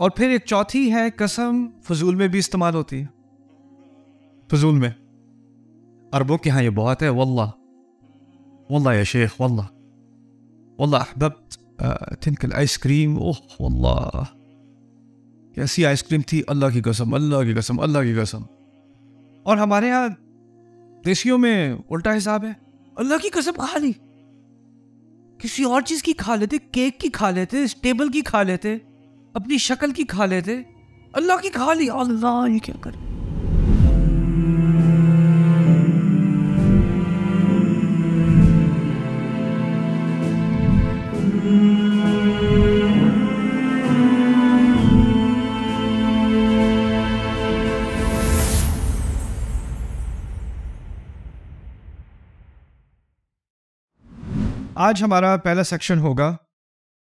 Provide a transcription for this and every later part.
और फिर एक चौथी है कसम फजूल में भी इस्तेमाल होती है फजूल में अरबों के यहाँ ये बहुत है वल्ला वल्ला या शेख वल्ला वल्ला अहबब तिनक आइसक्रीम ओह वल्ला कैसी आइसक्रीम थी अल्लाह की कसम अल्लाह की कसम अल्लाह की कसम और हमारे यहाँ देशियों में उल्टा हिसाब है अल्लाह की कसम खा ली किसी और चीज़ की खा लेते केक की खा लेते टेबल की खा लेते अपनी शक्ल की खा लेते अल्लाह की खा ली अल्लाह ये क्या कर आज हमारा पहला सेक्शन होगा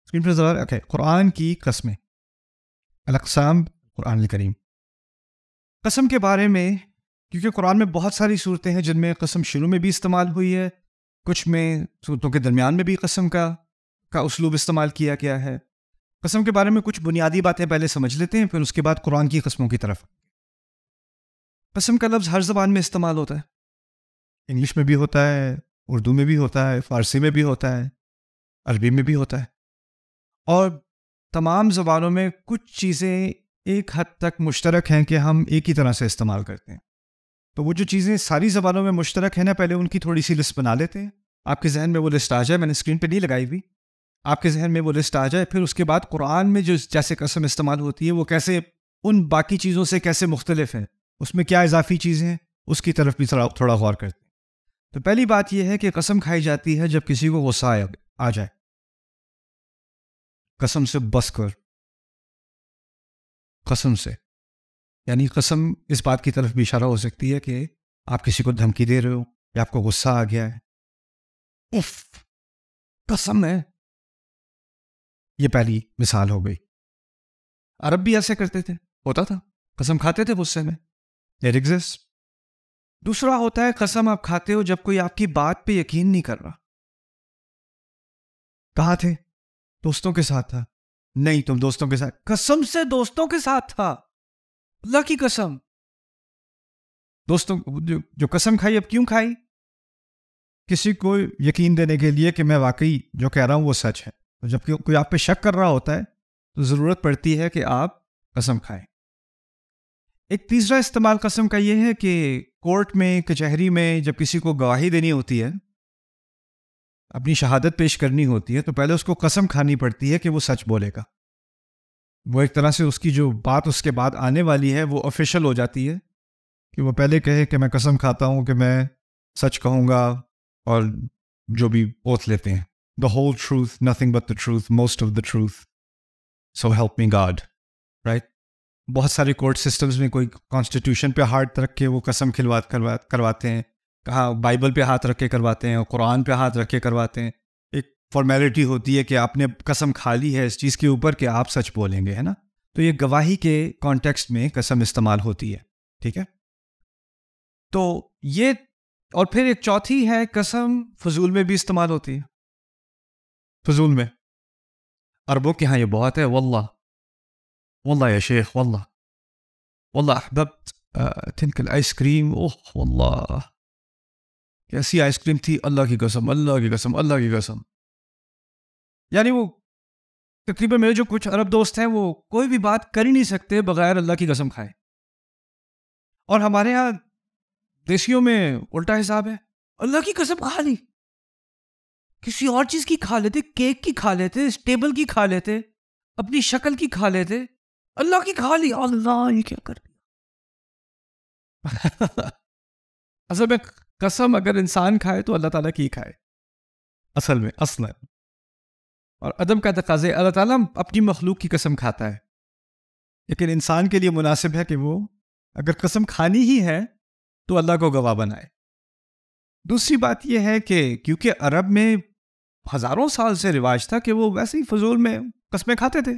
स्क्रीन पर ओके कुरान की कस्में अलकसाम कुरान करीम कसम के बारे में क्योंकि कुरान में बहुत सारी सूरतें हैं जिनमें कसम शुरू में भी इस्तेमाल हुई है कुछ में सूरतों के दरमियान में भी कसम का का उसलूब इस्तेमाल किया गया है कसम के बारे में कुछ बुनियादी बातें पहले समझ लेते हैं फिर उसके बाद कुरान की कस्मों की तरफ कसम का लफ्ज़ हर जबान में इस्तेमाल होता है इंग्लिश में भी होता है उर्दू में भी होता है फ़ारसी में भी होता है अरबी में भी होता है और तमाम ज़बानों में कुछ चीज़ें एक हद तक मुश्तरक हैं कि हम एक ही तरह से इस्तेमाल करते हैं तो वो जो चीज़ें सारी ज़बानों में मुश्तरक हैं ना पहले उनकी थोड़ी सी लिस्ट बना लेते हैं आपके जहन में वो लिस्ट आ जाए मैंने स्क्रीन पर नहीं लगाई हुई आपके जहन में वो लिस्ट आ जाए फिर उसके बाद कुरान में जो जैसे कसम इस्तेमाल होती है वो कैसे उन बाकी चीज़ों से कैसे मुख्तलिफ हैं उसमें क्या इजाफी चीज़ें हैं उसकी तरफ भी थोड़ा थोड़ा गौर करते हैं तो पहली बात यह है कि कसम खाई जाती है जब किसी को गुस्सा आ जाए कसम से बस कर कसम से यानी कसम इस बात की तरफ भी इशारा हो सकती है कि आप किसी को धमकी दे रहे हो या आपको गुस्सा आ गया है उफ कसम है ये पहली मिसाल हो गई अरब भी ऐसे करते थे होता था कसम खाते थे गुस्से में इट एग्जिस्ट दूसरा होता है कसम आप खाते हो जब कोई आपकी बात पे यकीन नहीं कर रहा कहा थे दोस्तों के साथ था नहीं तुम दोस्तों के साथ कसम से दोस्तों के साथ था अल्लाह की कसम दोस्तों जो, जो कसम खाई अब क्यों खाई किसी को यकीन देने के लिए कि मैं वाकई जो कह रहा हूं वो सच है तो जबकि कोई आप पे शक कर रहा होता है तो ज़रूरत पड़ती है कि आप कसम खाएं एक तीसरा इस्तेमाल कसम का ये है कि कोर्ट में कचहरी में जब किसी को गवाही देनी होती है अपनी शहादत पेश करनी होती है तो पहले उसको कसम खानी पड़ती है कि वो सच बोलेगा वो एक तरह से उसकी जो बात उसके बाद आने वाली है वो ऑफिशियल हो जाती है कि वो पहले कहे कि मैं कसम खाता हूँ कि मैं सच कहूँगा और जो भी ओथ लेते हैं the whole truth nothing but the truth most of the truth so help me God right बहुत सारे कोर्ट सिस्टम्स में कोई कॉन्स्टिट्यूशन पे हार्ड रख के वो कसम खिलवा करवा करवाते हैं कहाँ बाइबल पे हाथ रख के करवाते हैं और कुरान पे हाथ रख के करवाते हैं एक फॉर्मेलिटी होती है कि आपने कसम खा ली है इस चीज़ के ऊपर कि आप सच बोलेंगे है ना तो ये गवाही के कॉन्टेक्स्ट में कसम इस्तेमाल होती है ठीक है तो ये और फिर एक चौथी है कसम फजूल में भी इस्तेमाल होती है फजूल में अरबों के यहाँ ये बहुत है वल्ला वल्ला या शेख वल्ला वल्ला अहबब तिनकल आइसक्रीम ओह वल्ला कैसी आइसक्रीम थी अल्लाह की कसम अल्लाह की कसम अल्लाह की कसम यानी वो तकरीबन मेरे जो कुछ अरब दोस्त हैं वो कोई भी बात कर ही नहीं सकते बगैर अल्लाह की कसम खाए और हमारे यहाँ देशियों में उल्टा हिसाब है अल्लाह की कसम खा ली किसी और चीज़ की खा लेते केक की खा लेते टेबल की खा लेते अपनी शक्ल की खा लेते अल्लाह की खा ली अल्लाह ये क्या कर असल में कसम अगर इंसान खाए तो अल्लाह ताला की खाए असल में असल और अदम का तकाजे अल्लाह ताला अपनी मखलूक की कसम खाता है लेकिन इंसान के लिए मुनासिब है कि वो अगर कसम खानी ही है तो अल्लाह को गवाह बनाए दूसरी बात यह है कि क्योंकि अरब में हज़ारों साल से रिवाज था कि वो वैसे ही फजूल में कस्में खाते थे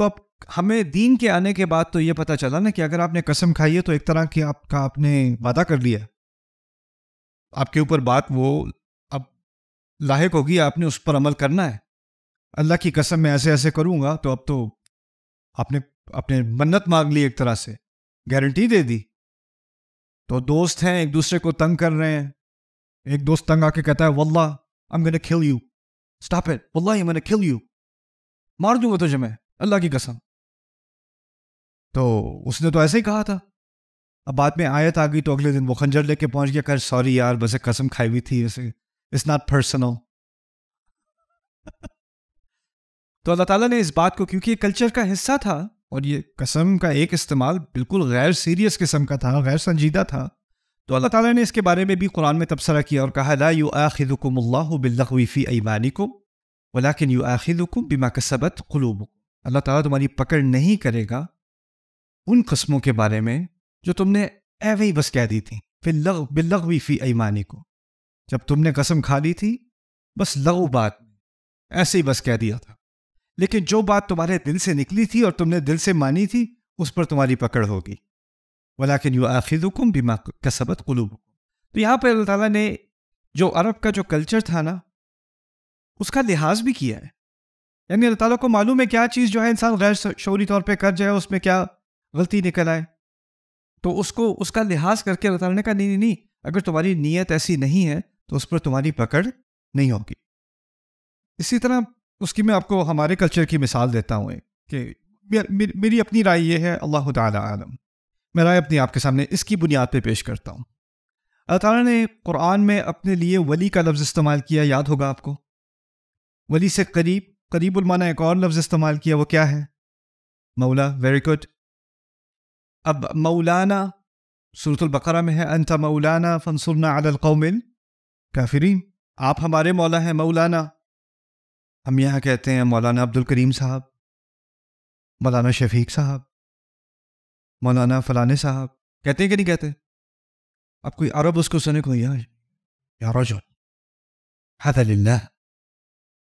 तो अब हमें दीन के आने के बाद तो ये पता चला ना कि अगर आपने कसम खाई है तो एक तरह की आपका आपने वादा कर लिया आपके ऊपर बात वो अब लाक होगी आपने उस पर अमल करना है अल्लाह की कसम मैं ऐसे ऐसे करूँगा तो अब तो आपने अपने मन्नत मांग ली एक तरह से गारंटी दे दी तो दोस्त हैं एक दूसरे को तंग कर रहे हैं एक दोस्त तंग आके कहता है वल्ला I am gonna kill you stop it वल्ला I am gonna kill you मार दूंगा तुझे मैं अल्लाह की कसम तो उसने तो ऐसे ही कहा था अब बाद में आयत आ गई तो अगले दिन वो खंजर लेके पहुंच गया कर सॉरी यार एक कसम खाई हुई थी इसे इट्स नॉट पर्सनल तो अल्लाह ताला ने इस बात को क्योंकि ये कल्चर का हिस्सा था और ये कसम का एक इस्तेमाल बिल्कुल गैर सीरियस किस्म का था गैर संजीदा था तो अल्लाह ताला ने इसके बारे में भी कुरान में तबसरा किया और कहा ला यू आखिदुकुमल्लाफ़ी ईमानी को वलाकिन यू आखिदुकुम बिमा कसबत कलूब अल्लाह ताला तुम्हारी पकड़ नहीं करेगा उन कस्मों के बारे में जो तुमने ऐवे ही बस कह दी थी फिर लग बिलग भी फी ऐमानी को जब तुमने कसम खा ली थी बस लगो बात ऐसे ही बस कह दिया था लेकिन जो बात तुम्हारे दिल से निकली थी और तुमने दिल से मानी थी उस पर तुम्हारी पकड़ होगी वलाकिन यू हुकुम बीमा का सबत कलूब तो यहाँ पर अल्लाह ताला ने जो अरब का जो कल्चर था ना उसका लिहाज भी किया है यानी अल्लाह ताला को मालूम है क्या चीज़ जो है इंसान गैर शौरी तौर पर कर जाए उसमें क्या गलती निकल आए तो उसको उसका लिहाज करके अल्लाह ताला ने कहा नहीं नहीं नहीं अगर तुम्हारी नीयत ऐसी नहीं है तो उस पर तुम्हारी पकड़ नहीं होगी इसी तरह उसकी मैं आपको हमारे कल्चर की मिसाल देता हूँ कि मेरी अपनी राय ये है अल्लाह तलम मैं राय अपनी आपके सामने इसकी बुनियाद पर पेश करता हूँ अल्लाह ने कुरान में अपने लिए वली का लफ्ज़ इस्तेमाल किया याद होगा आपको वली से करीब करीबुलमाना एक और लफ्ज़ इस्तेमाल किया वो क्या है मौला वेरी गुड أب مولانا سورة البقرة میں ہے انت مولانا فانصرنا على القوم الكافرين آپ ہمارے مولا ہیں مولانا ہم یہاں کہتے ہیں مولانا عبد الكريم صاحب مولانا شفیق صاحب مولانا فلان صاحب کہتے ہیں کہ نہیں کہتے اب کوئی عرب اس کو سنے کو یا یا رجل هذا لله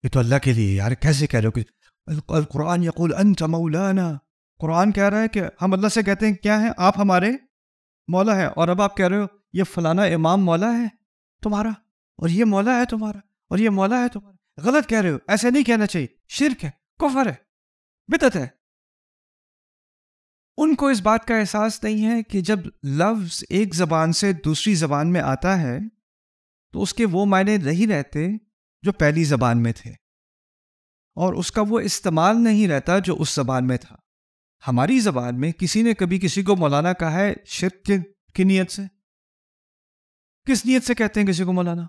یہ تو اللہ کے لیے یار کیسے کہہ رہے ہو القرآن يقول أنت مولانا कुरान कह रहा है कि हम अल्लाह से कहते हैं क्या है आप हमारे मौला है और अब आप कह रहे हो ये फलाना इमाम मौला है तुम्हारा और ये मौला है तुम्हारा और ये मौला है तुम्हारा गलत कह रहे हो ऐसे नहीं कहना चाहिए शिरक है कुफर है बिदत है उनको इस बात का एहसास नहीं है कि जब लफ्ज़ एक ज़बान से दूसरी ज़बान में आता है तो उसके वो मायने नहीं रहते जो पहली ज़बान में थे और उसका वो इस्तेमाल नहीं रहता जो उस ज़बान में था हमारी जबान में किसी ने कभी किसी को मौलाना कहा है शिर की नीयत से किस नीयत से कहते हैं किसी को मौलाना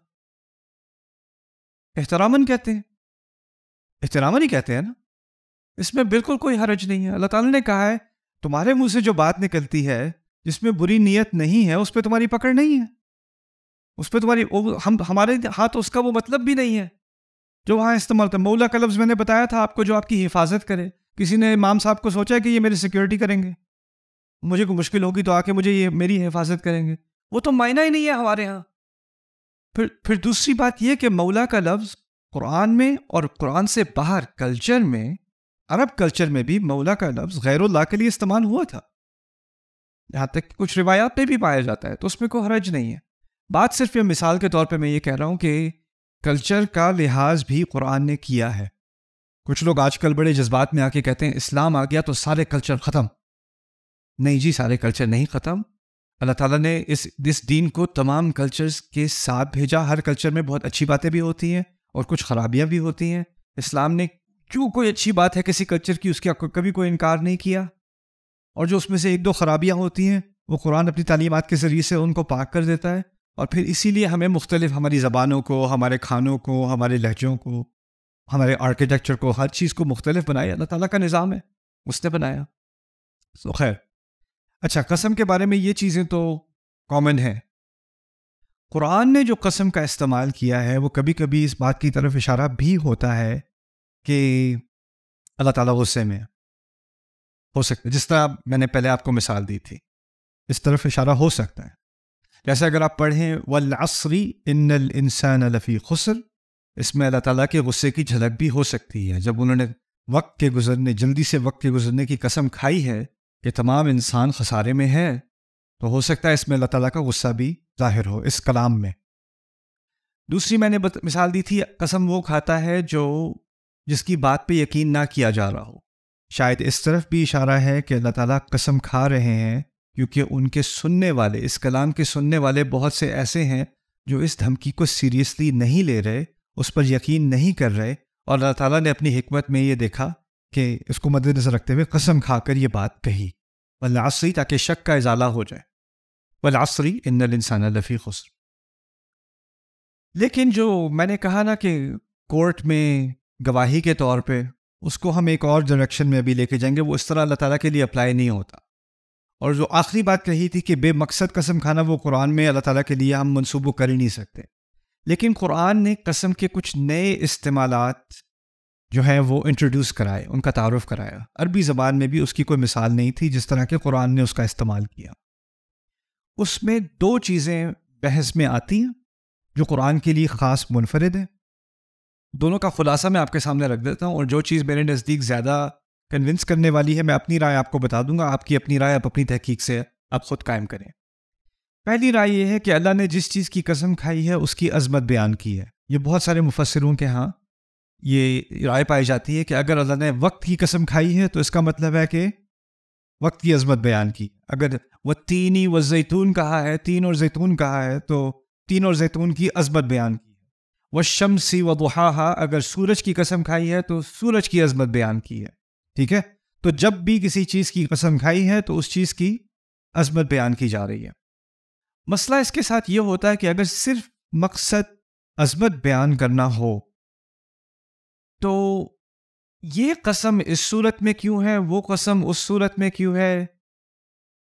एहतरामन कहते हैं एहतरामन ही कहते हैं ना इसमें बिल्कुल कोई हरज नहीं है अल्लाह ताला ने कहा है तुम्हारे मुंह से जो बात निकलती है जिसमें बुरी नीयत नहीं है उस पर तुम्हारी पकड़ नहीं है उस पर तुम्हारी हम हमारे हाथ तो उसका वो मतलब भी नहीं है जो वहाँ इस्तेमाल होता है मौला का लफ्ज़ मैंने बताया था आपको जो आपकी हिफाजत करे किसी ने इमाम साहब को सोचा कि ये मेरी सिक्योरिटी करेंगे मुझे कोई मुश्किल होगी तो आके मुझे ये मेरी हिफाजत करेंगे वो तो मायना ही नहीं है हमारे यहाँ फिर फिर दूसरी बात यह कि मौला का लफ्ज़ कुरान में और कुरान से बाहर कल्चर में अरब कल्चर में भी मौला का लफ्ज़ गैरुल्ला के लिए इस्तेमाल हुआ था यहाँ तक कुछ रिवायात पर भी पाया जाता है तो उसमें कोई हरज नहीं है बात सिर्फ ये मिसाल के तौर पे मैं ये कह रहा हूँ कि कल्चर का लिहाज भी कुरान ने किया है कुछ लोग आजकल बड़े जज्बात में आके कहते हैं इस्लाम आ गया तो सारे कल्चर ख़त्म नहीं जी सारे कल्चर नहीं ख़त्म अल्लाह ताला ने इस दिस दीन को तमाम कल्चर्स के साथ भेजा हर कल्चर में बहुत अच्छी बातें भी होती हैं और कुछ ख़राबियाँ भी होती हैं इस्लाम ने क्यों कोई अच्छी बात है किसी कल्चर की उसके कभी कोई इनकार नहीं किया और जो उसमें से एक दो ख़राबियाँ होती हैं वो कुरान अपनी तालीमत के ज़रिए से उनको पाक कर देता है और फिर इसीलिए हमें मुख्तलिफ हमारी ज़बानों को हमारे खानों को हमारे लहजों को हमारे आर्किटेक्चर को हर चीज़ को मुख्तलिफ बनाया अल्लाह ताला का निज़ाम है उसने बनाया सो तो खैर अच्छा कसम के बारे में ये चीज़ें तो कॉमन है कुरान ने जो कसम का इस्तेमाल किया है वो कभी कभी इस बात की तरफ इशारा भी होता है कि अल्लाह ताला गुस्से में हो सकता है जिस तरह मैंने पहले आपको मिसाल दी थी इस तरफ इशारा हो सकता है जैसे अगर आप पढ़ें वल असरी इन इंसान लफ़ी खुसर इसमें अल्लाह ताला के गुस्से की झलक भी हो सकती है जब उन्होंने वक्त के गुजरने जल्दी से वक्त के गुजरने की कसम खाई है कि तमाम इंसान खसारे में है तो हो सकता है इसमें अल्लाह ताला का गुस्सा भी जाहिर हो इस कलाम में दूसरी मैंने मिसाल दी थी कसम वो खाता है जो जिसकी बात पे यकीन ना किया जा रहा हो शायद इस तरफ भी इशारा है कि अल्लाह ताला कसम खा रहे हैं क्योंकि उनके सुनने वाले इस कलाम के सुनने वाले बहुत से ऐसे हैं जो इस धमकी को सीरियसली नहीं ले रहे उस पर यकीन नहीं कर रहे और अल्लाह ताला ने अपनी हमत में ये देखा कि इसको मद्देनज़र रखते हुए कसम खाकर ये बात कही वलासरी ताकि शक का इजाला हो जाए वलासरी इन इंसान लफ़ी खसर लेकिन जो मैंने कहा ना कि कोर्ट में गवाही के तौर पे उसको हम एक और डायरेक्शन में अभी लेके जाएंगे वो इस तरह अल्लाह ताला के लिए अप्लाई नहीं होता और जो आखिरी बात कही थी कि बेमकसद कसम खाना वो कुरान में अल्लाह ताला के लिए हम मनसूबो कर ही नहीं सकते लेकिन कुरान ने कसम के कुछ नए इस्तेमाल जो हैं वो इंट्रोड्यूस कराए उनका तारफ़ कराया अरबी ज़बान में भी उसकी कोई मिसाल नहीं थी जिस तरह के कुरान ने उसका इस्तेमाल किया उसमें दो चीज़ें बहस में आती हैं जो कुरान के लिए ख़ास मुनफरद है दोनों का ख़ुलासा मैं आपके सामने रख देता हूँ और जो चीज़ मेरे नज़दीक ज़्यादा कन्विंस करने वाली है मैं अपनी राय आपको बता दूंगा आपकी अपनी राय आप अपनी तहकीक से आप ख़ुद कायम करें पहली राय यह है कि अल्लाह ने जिस चीज़ की कसम खाई है उसकी अजमत बयान की है ये बहुत सारे मुफसरों के यहाँ ये राय पाई जाती है कि अगर अल्लाह ने वक्त की कसम खाई है तो इसका मतलब है कि वक्त की अजमत बयान की अगर वह तीनी व जैतून कहा है तीन और जैतून कहा है तो तीन और जैतून की अजमत बयान की है वह शमसी व दुहा अगर सूरज की कसम खाई है तो सूरज की अजमत बयान की है ठीक है तो जब भी किसी चीज़ की कसम खाई है तो उस चीज़ की अजमत बयान की जा रही है मसला इसके साथ ये होता है कि अगर सिर्फ मकसद अजमत बयान करना हो तो ये कसम इस सूरत में क्यों है वो कसम उस सूरत में क्यों है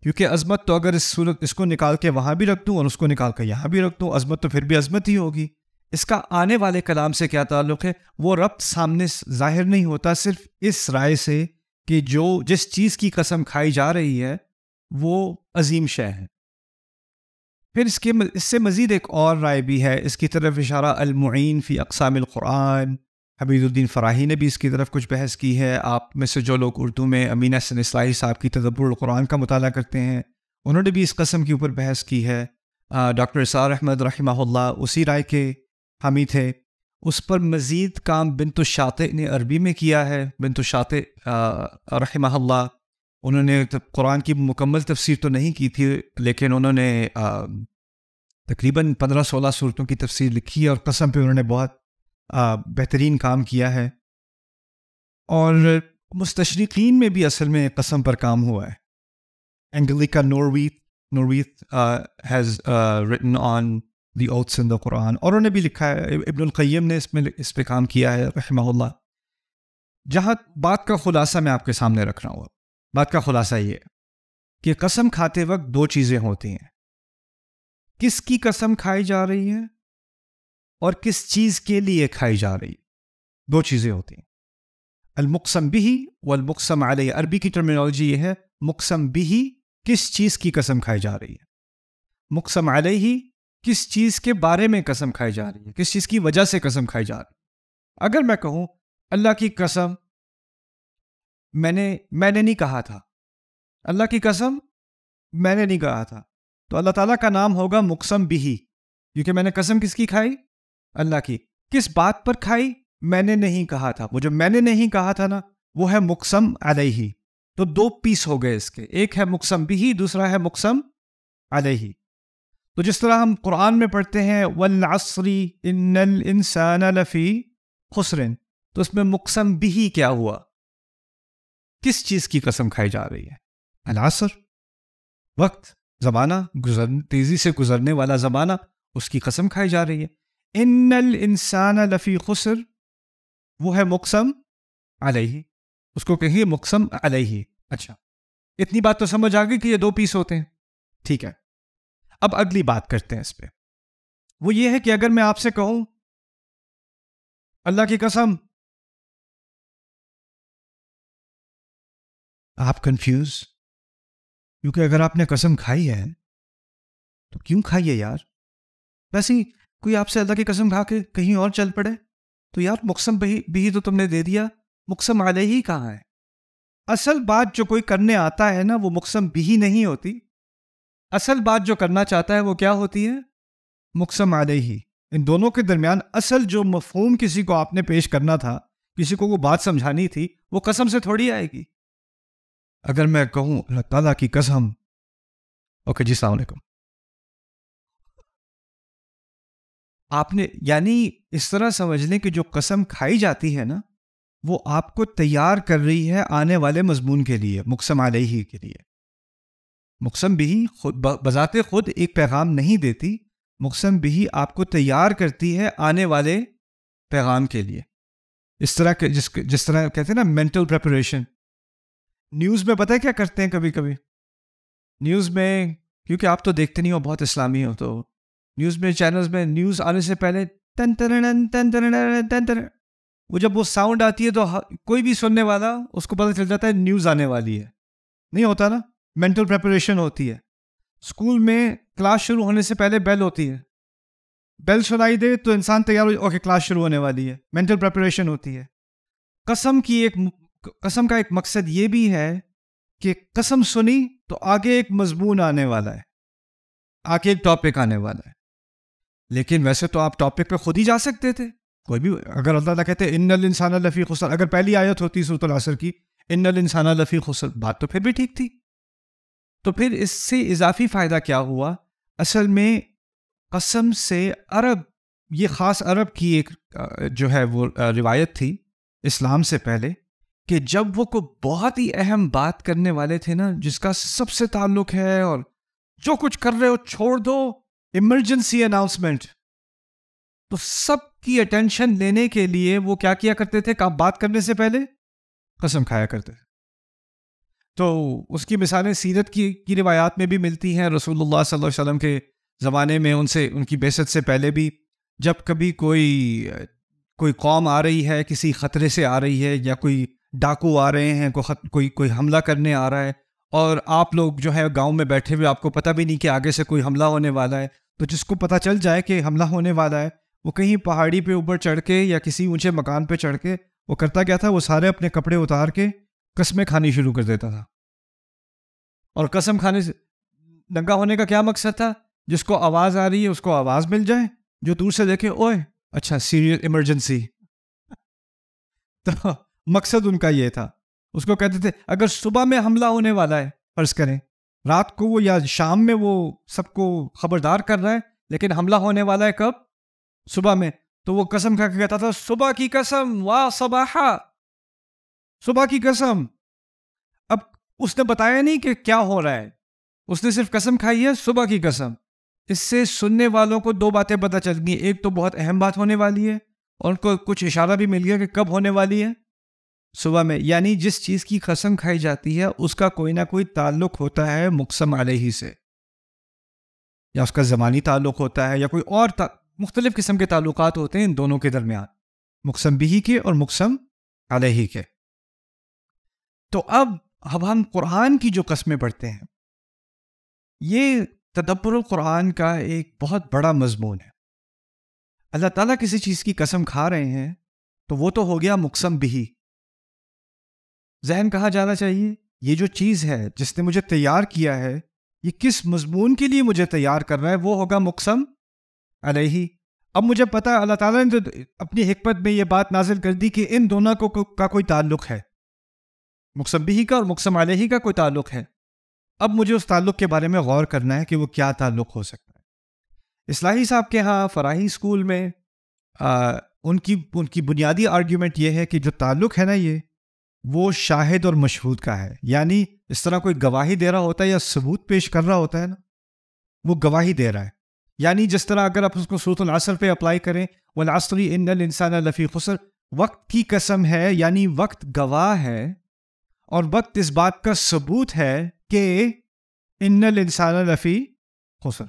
क्योंकि अजमत तो अगर इस सूरत इसको निकाल के वहाँ भी रख दूँ और उसको निकाल के यहाँ भी रख दूँ अजमत तो फिर भी अजमत ही होगी इसका आने वाले कलाम से क्या ताल्लुक़ है वो रब्त सामने जाहिर नहीं होता सिर्फ इस राय से कि जो जिस चीज़ की कसम खाई जा रही है वो अजीम शय है फिर इसके इससे मज़ीद एक और राय भी है इसकी तरफ इशारा अलमुन फ़ी कुरान हबीदुद्दीन फ़राही ने भी इसकी तरफ कुछ बहस की है आप में से जो लोग उर्दू में अमीना सन इसलाही साहब की तदब्बुरक़ुरान का मताल करते हैं उन्होंने भी इस कस्म के ऊपर बहस की है डॉक्टर सार अहमद रही उसी राय के हामी थे उस पर मज़ीद काम बिन तो शात ने अरबी में किया है बिन तो शात रही उन्होंने कुरान की मुकम्मल तफसीर तो नहीं की थी लेकिन उन्होंने तकरीबन पंद्रह सोलह सूरतों की तफसीर लिखी है और कसम पे उन्होंने बहुत बेहतरीन काम किया है और मुस्तरकिन में भी असल में कसम पर काम हुआ है Angelika Neuwirth Neuwirth has written on the oaths in the Quran और उन्होंने भी लिखा है इब्नकैम ने इसमें इस पर काम किया है रहमल्ला जहाँ बात का खुलासा मैं आपके सामने रख रहा हूँ बात का खुलासा ये कि कसम खाते वक्त दो चीज़ें होती हैं किसकी कसम खाई जा रही है और किस चीज़ के लिए खाई जा रही है दो चीज़ें होती हैं अलमुकसम बिही वलमुकसम आलिया अरबी की टर्मिनोलॉजी यह है मुकसम बिही किस चीज़ की कसम खाई जा रही है मुकसम ही किस चीज़ के बारे में कसम खाई जा रही है किस चीज़ की वजह से कसम खाई जा रही है अगर मैं कहूं अल्लाह की कसम मैंने मैंने नहीं कहा था अल्लाह की कसम मैंने नहीं कहा था तो अल्लाह ताला का नाम होगा मुकसम बिही क्योंकि मैंने कसम किसकी खाई अल्लाह की किस बात पर खाई मैंने नहीं कहा था वो जो मैंने नहीं कहा था ना वो है मुकसम अलही तो दो पीस हो गए इसके एक है मुकसम बिही दूसरा है मुकसम अलही तो जिस तरह हम कुरान में पढ़ते हैं वल इन इंसान लफ़ी खुसरन तो इसमें मुकसम बिही क्या हुआ किस चीज की कसम खाई जा रही है अनासर वक्त जमाना गुजर तेजी से गुजरने वाला जमाना उसकी कसम खाई जा रही है इन इंसान लफ़ी खुसर वो है मुकसम अलही उसको कहिए मुकसम अलही अच्छा इतनी बात तो समझ आ गई कि ये दो पीस होते हैं ठीक है अब अगली बात करते हैं इस पर वो ये है कि अगर मैं आपसे कहूं अल्लाह की कसम आप कंफ्यूज क्योंकि अगर आपने कसम खाई है तो क्यों खाई है यार वैसे ही कोई आपसे अल्लाह की कसम खा के कहीं और चल पड़े तो यार मुकसम भी, भी तो तुमने दे दिया मुकसम आले ही कहाँ है असल बात जो कोई करने आता है ना वो मुकसम भी नहीं होती असल बात जो करना चाहता है वो क्या होती है मुकसम आले ही इन दोनों के दरमियान असल जो मफहूम किसी को आपने पेश करना था किसी को वो बात समझानी थी वो कसम से थोड़ी आएगी अगर मैं कहूँ अल्लाह ताला की कसम ओके जी सलामकुम आपने यानी इस तरह समझ लें कि जो कसम खाई जाती है ना वो आपको तैयार कर रही है आने वाले मजमून के लिए मुकसम आलही के लिए मुकसम भी खुद बजाते खुद एक पैगाम नहीं देती मुकसम भी आपको तैयार करती है आने वाले पैगाम के लिए इस तरह के जिस जिस तरह कहते हैं ना मेंटल प्रेपरेशन न्यूज़ में पता है क्या करते हैं कभी कभी न्यूज़ में क्योंकि आप तो देखते नहीं हो बहुत इस्लामी हो तो न्यूज़ में चैनल्स में न्यूज़ आने से पहले तन तन तन तन तन वो जब वो साउंड आती है तो कोई भी सुनने वाला उसको पता चल जाता है न्यूज़ आने वाली है नहीं होता ना मेंटल प्रेपरेशन होती है स्कूल में क्लास शुरू होने से पहले बेल होती है बेल सुनाई दे तो इंसान तैयार हो ओके क्लास शुरू होने वाली है मेंटल प्रेपरेशन होती है कसम की एक कसम का एक मकसद ये भी है कि कसम सुनी तो आगे एक मजमून आने वाला है आगे एक टॉपिक आने वाला है लेकिन वैसे तो आप टॉपिक पे खुद ही जा सकते थे कोई भी अगर अल्लाह कहते इन इंसान लफ़ी खुसर अगर पहली आयत होती सूरत असर की इन इंसान लफ़ी खुसर बात तो फिर भी ठीक थी तो फिर इससे इजाफी फ़ायदा क्या हुआ असल में कसम से अरब ये ख़ास अरब की एक जो है वो रिवायत थी इस्लाम से पहले कि जब वो को बहुत ही अहम बात करने वाले थे ना जिसका सबसे ताल्लुक है और जो कुछ कर रहे हो छोड़ दो इमरजेंसी अनाउंसमेंट तो सबकी अटेंशन लेने के लिए वो क्या किया करते थे काम बात करने से पहले कसम खाया करते थे तो उसकी मिसालें सीरत की की रिवायात में भी मिलती हैं रसूलुल्लाह सल्लल्लाहु अलैहि वसल्लम के ज़माने में उनसे उनकी बेसत से पहले भी जब कभी कोई कोई कौम आ रही है किसी ख़तरे से आ रही है या कोई डाकू आ रहे हैं को खत, कोई कोई हमला करने आ रहा है और आप लोग जो है गांव में बैठे हुए आपको पता भी नहीं कि आगे से कोई हमला होने वाला है तो जिसको पता चल जाए कि हमला होने वाला है वो कहीं पहाड़ी पे ऊपर चढ़ के या किसी ऊंचे मकान पे चढ़ के वो करता क्या था वो सारे अपने कपड़े उतार के कसमें खानी शुरू कर देता था और कसम खाने से दंगा होने का क्या मकसद था जिसको आवाज़ आ रही है उसको आवाज़ मिल जाए जो दूर से देखे ओए अच्छा सीरियस इमरजेंसी तो मकसद उनका यह था उसको कहते थे अगर सुबह में हमला होने वाला है फर्ज करें रात को वो या शाम में वो सबको खबरदार कर रहा है लेकिन हमला होने वाला है कब सुबह में तो वो कसम खा के कहता था सुबह की कसम वाह सबाहा सुबह की कसम अब उसने बताया नहीं कि क्या हो रहा है उसने सिर्फ कसम खाई है सुबह की कसम इससे सुनने वालों को दो बातें पता चल गई एक तो बहुत अहम बात होने वाली है और उनको कुछ इशारा भी मिल गया कि कब होने वाली है सुबह में यानी जिस चीज़ की कसम खाई जाती है उसका कोई ना कोई ताल्लुक होता है मुकसम ही से या उसका ज़मानी ताल्लुक होता है या कोई और मुख्तलिफ़ किस्म के ताल्लुक होते हैं इन दोनों के दरमियान मुकसम बिही के और मुकसम ही के तो अब अब हम कुरान की जो कस्में पढ़ते हैं ये तदब्बर कुरान का एक बहुत बड़ा मजमून है अल्लाह ताला किसी चीज़ की कसम खा रहे हैं तो वो तो हो गया मुकसम बिही जहन कहा जाना चाहिए ये जो चीज़ है जिसने मुझे तैयार किया है ये किस मजमून के लिए मुझे तैयार कर रहा है वो होगा मुकसम अलही अब मुझे पता है अल्लाह ताला ने तो अपनी हिकमत में ये बात नाजिल कर दी कि इन दोनों को, को का कोई ताल्लुक है मुकसम ही का और मुकसम अलही का कोई ताल्लुक है अब मुझे उस ताल्लुक के बारे में गौर करना है कि वो क्या ताल्लुक हो सकता है इसलाही साहब के यहाँ फराही स्कूल में आ, उनकी उनकी बुनियादी आर्ग्यूमेंट ये है कि जो ताल्लुक है ना ये वो शाहिद और मशहूद का है यानी इस तरह कोई गवाही दे रहा होता है या सबूत पेश कर रहा होता है ना वो गवाही दे रहा है यानी जिस तरह अगर आप उसको सूरत असर पर अप्लाई करें लास्तरी इन इंसान लफ़ी खसर वक्त की कसम है यानी वक्त गवाह है और वक्त इस बात का सबूत है कि इन इंसान लफ़ी खसर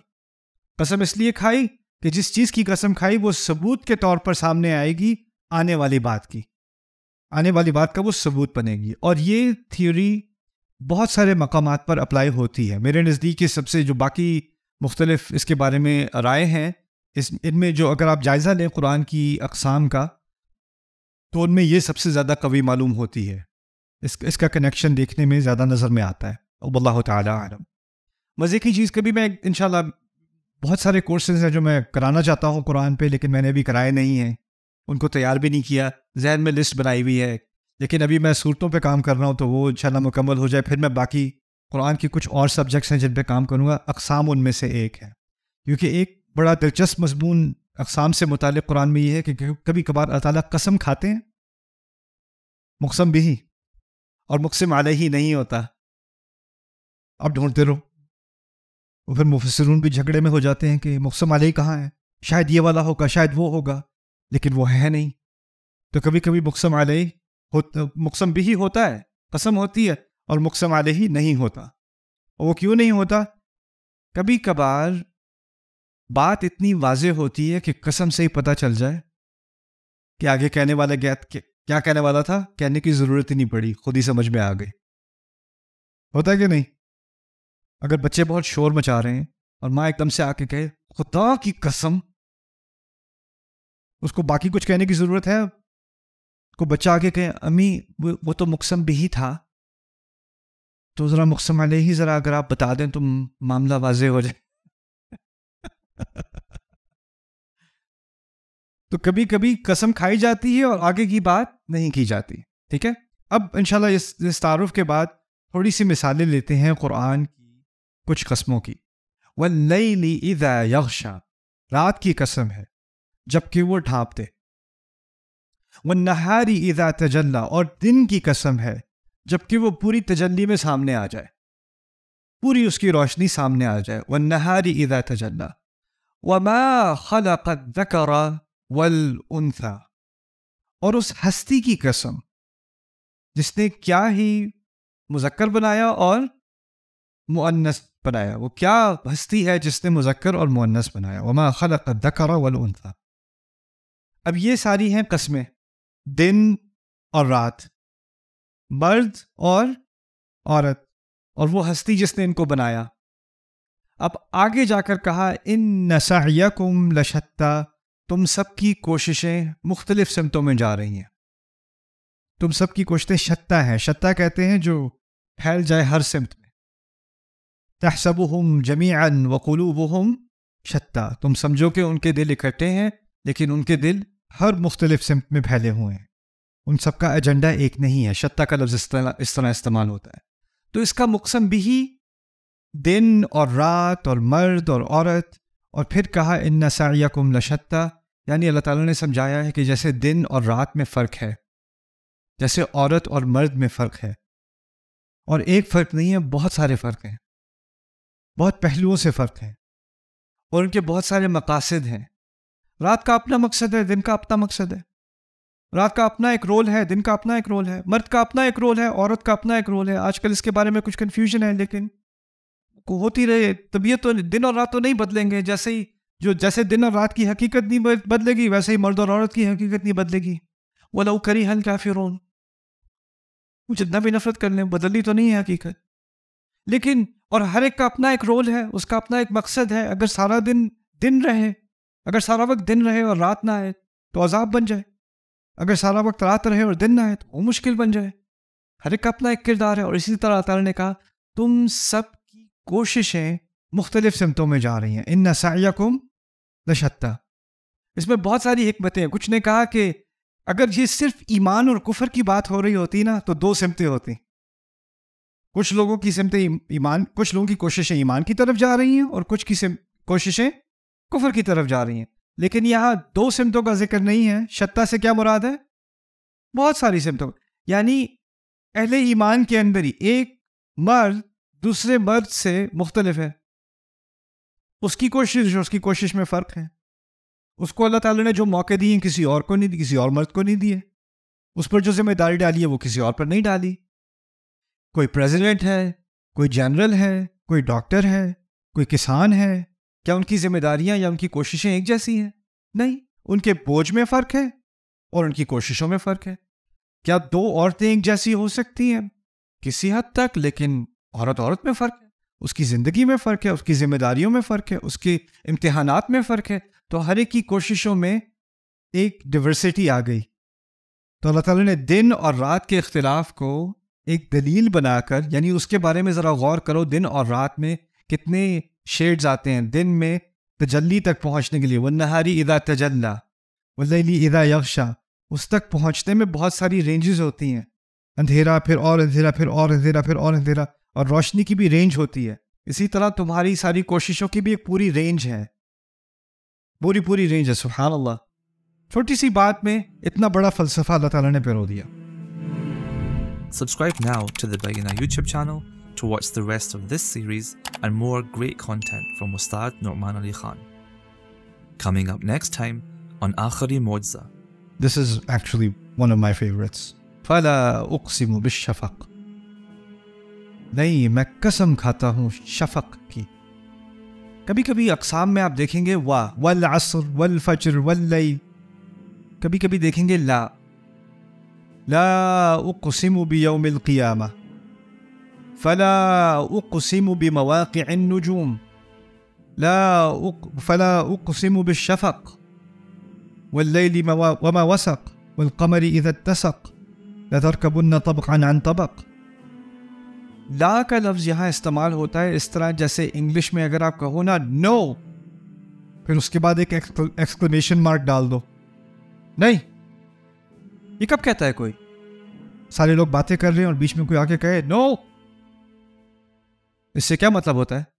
कसम इसलिए खाई कि जिस चीज़ की कसम खाई वो सबूत के तौर पर सामने आएगी आने वाली बात की आने वाली बात का वो सबूत बनेगी और ये थ्योरी बहुत सारे मकाम पर अप्लाई होती है मेरे नज़दीक के सबसे जो बाकी मुख्तलिफ इसके बारे में राय हैं इस इनमें जो अगर आप जायज़ा लें कुरान की अकसाम का तो उनमें यह सबसे ज़्यादा कवि मालूम होती है इस, इसका कनेक्शन देखने में ज़्यादा नज़र में आता है अल्लाह तलम मज़े की चीज़ कभी मैं इन बहुत सारे कोर्सेज हैं जो मैं कराना चाहता हूँ कुरान पे लेकिन मैंने अभी कराए नहीं हैं उनको तैयार भी नहीं किया जहन में लिस्ट बनाई हुई है लेकिन अभी मैं सूरतों पर काम कर रहा हूँ तो वो शाला मुकम्मल हो जाए फिर मैं बाकी कुरान के कुछ और सब्जेक्ट्स हैं जिन पर काम करूँगा अकसाम उनमें से एक है क्योंकि एक बड़ा दिलचस्प मजमून अकसाम से मुतल कुरान में ये है कि कभी कभार अल्लाह ताली कसम खाते हैं मुकसम भी ही और मुकसम आल ही नहीं होता अब ढूंढते रहो और फिर मुफसरून भी झगड़े में हो जाते हैं कि मुकसम आल ही कहाँ है शायद ये वाला होगा शायद वो होगा लेकिन वो है नहीं तो कभी कभी मुकसम आलही हो मुकसम भी ही होता है कसम होती है और मुकसम ही नहीं होता और वो क्यों नहीं होता कभी कभार बात इतनी वाज होती है कि कसम से ही पता चल जाए कि आगे कहने वाला ज्ञात क्या कहने वाला था कहने की ज़रूरत ही नहीं पड़ी खुद ही समझ में आ गई होता है कि नहीं अगर बच्चे बहुत शोर मचा रहे हैं और माँ एकदम से आके कहे खुदा की कसम उसको बाकी कुछ कहने की ज़रूरत है को बच्चा आगे कहे अम्मी वो, वो तो मुकसम भी ही था तो ज़रा मुकसम अले ही ज़रा अगर आप बता दें तो मामला वाजे हो जाए तो कभी कभी कसम खाई जाती है और आगे की बात नहीं की जाती ठीक है अब इनशाला इस, इस तारफ़ के बाद थोड़ी सी मिसालें लेते हैं कुरान की कुछ कस्मों की वल्लैली इज़ा यगशा रात की कसम है जबकि वो ढाप दे वह नहारी ईदा तजल्ला और दिन की कसम है जबकि वो पूरी तजल्ली में सामने आ जाए पूरी उसकी रोशनी सामने आ जाए वह नहारी ईदा तजल्ला वमा खलकरा वल उनसा और उस हस्ती की कसम जिसने क्या ही मुजक्कर बनाया और मुअन्नस बनाया वो क्या हस्ती है जिसने मुजक्कर और मुअन्नस बनाया वमा खलक दकरा वल उनसा अब ये सारी हैं कस्में दिन और रात मर्द और औरत और वो हस्ती जिसने इनको बनाया अब आगे जाकर कहा इन नसाहिया कुम लशत्ता तुम सबकी कोशिशें मुख्तलिफ समतों में जा रही हैं तुम सबकी कोशिशें शत्ता हैं शत्ता कहते हैं जो फैल जाए हर सिमत में तहसब हम जमीन वो हम शत्ता तुम समझो कि उनके दिल इकट्ठे हैं लेकिन उनके दिल हर मुख्तलिफ सिमत में फैले हुए हैं उन सबका एजेंडा एक नहीं है शत्ता का लफ्ज़ इस तरह इस तरह इस्तेमाल होता है तो इसका मुकसम भी ही दिन और रात और मर्द और औरत और फिर कहा इन नसाया कुम लशत्ता यानी अल्लाह ताला ने समझाया है कि जैसे दिन और रात में फ़र्क है जैसे औरत और मर्द में फ़र्क है और एक फ़र्क नहीं है बहुत सारे फ़र्क हैं बहुत पहलुओं से फ़र्क हैं और उनके बहुत सारे मकासद हैं रात का अपना मकसद है दिन का अपना मकसद है रात का अपना एक रोल है दिन का अपना एक रोल है मर्द का अपना एक रोल है औरत का अपना एक रोल है आजकल इसके बारे में कुछ कन्फ्यूजन है लेकिन को होती रहे तबीयत तो दिन और रात तो नहीं बदलेंगे जैसे ही जो जैसे दिन और रात की हकीकत नहीं बदलेगी वैसे ही मर्द और औरत की हकीकत नहीं बदलेगी वो लव करी हल फिर वो जितना भी नफरत कर लें बदली तो नहीं है हकीकत लेकिन और हर एक का अपना एक रोल है उसका अपना एक मकसद है अगर सारा दिन दिन रहे अगर सारा वक्त दिन रहे और रात ना आए तो अजाब बन जाए अगर सारा वक्त रात रहे और दिन ना आए तो वो मुश्किल बन जाए हर एक का अपना एक किरदार है और इसी तरह तारा ने कहा तुम सब की कोशिशें मुख्तलिफ सिमतों में जा रही हैं इन नसायाकुम दशत्ता इसमें बहुत सारी हमतें हैं कुछ ने कहा कि अगर ये सिर्फ ईमान और कुफर की बात हो रही होती ना तो दो सिमतें होती कुछ लोगों की सिमतें ईमान कुछ लोगों की कोशिशें ईमान की तरफ जा रही हैं और कुछ की कोशिशें कुफर की तरफ जा रही हैं लेकिन यहाँ दो सिमतों का जिक्र नहीं है शत्ता से क्या मुराद है बहुत सारी सिमतों यानी अहले ईमान के अंदर ही एक मर्द दूसरे मर्द से मुख्तलफ है उसकी कोशिश और उसकी कोशिश में फ़र्क है उसको अल्लाह ताला ने जो मौके दिए किसी और को नहीं दिए किसी और मर्द को नहीं दिए उस पर जो जिम्मेदारी डाली है वो किसी और पर नहीं डाली कोई प्रेसिडेंट है कोई जनरल है कोई डॉक्टर है कोई किसान है क्या उनकी जिम्मेदारियां या उनकी कोशिशें एक जैसी हैं नहीं उनके बोझ में फर्क है और उनकी कोशिशों में फर्क है क्या दो औरतें एक जैसी हो सकती हैं किसी हद तक लेकिन औरत औरत में फ़र्क है उसकी ज़िंदगी में फ़र्क है उसकी जिम्मेदारियों में फ़र्क है उसके इम्तहान में फ़र्क है तो हर एक की कोशिशों में एक डिवर्सिटी आ गई तो अल्लाह ताला ने दिन और रात के अख्तिलाफ को एक दलील बनाकर यानी उसके बारे में ज़रा गौर करो दिन और रात में कितने शेड्स आते हैं दिन में तजल्ली तक पहुंचने के लिए वह नहारी इदा तजल्ला वली इदा यक्षा उस तक पहुंचने में बहुत सारी रेंजेस होती हैं अंधेरा फिर और अंधेरा फिर और अंधेरा फिर और अंधेरा और रोशनी की भी रेंज होती है इसी तरह तुम्हारी सारी कोशिशों की भी एक पूरी रेंज है पूरी पूरी रेंज है सुबहान अल्लाह छोटी सी बात में इतना बड़ा फलसफा अल्लाह तला ने पेरो दिया subscribe now to the YouTube channel to watch the rest of this series and more great content from Ustad Norman Ali Khan. Coming up next time on Akhari Modza. This is actually one of my favorites. فلا أقسم بالشفق नहीं मैं कसम खाता हूँ शफक की कभी कभी अकसाम में आप देखेंगे वा वल असर वल फजर वल कभी कभी देखेंगे ला ला उकसिम बियौमिल क़ियामा فلا أقسم بمواقع النجوم لا أق... فلا أقسم بالشفق والليل موا... وما وسق والقمر إذا اتسق لتركبن طبقا عن طبق لا کا لفظ یہاں استعمال ہوتا ہے اس طرح جیسے انگلش میں اگر نو پھر اس بعد ایک ایکسکلمیشن مارک ڈال دو نہیں یہ کب کہتا ہے کوئی سارے لوگ باتیں کر رہے اور بیچ میں کوئی آ کے نو no! इससे क्या मतलब होता है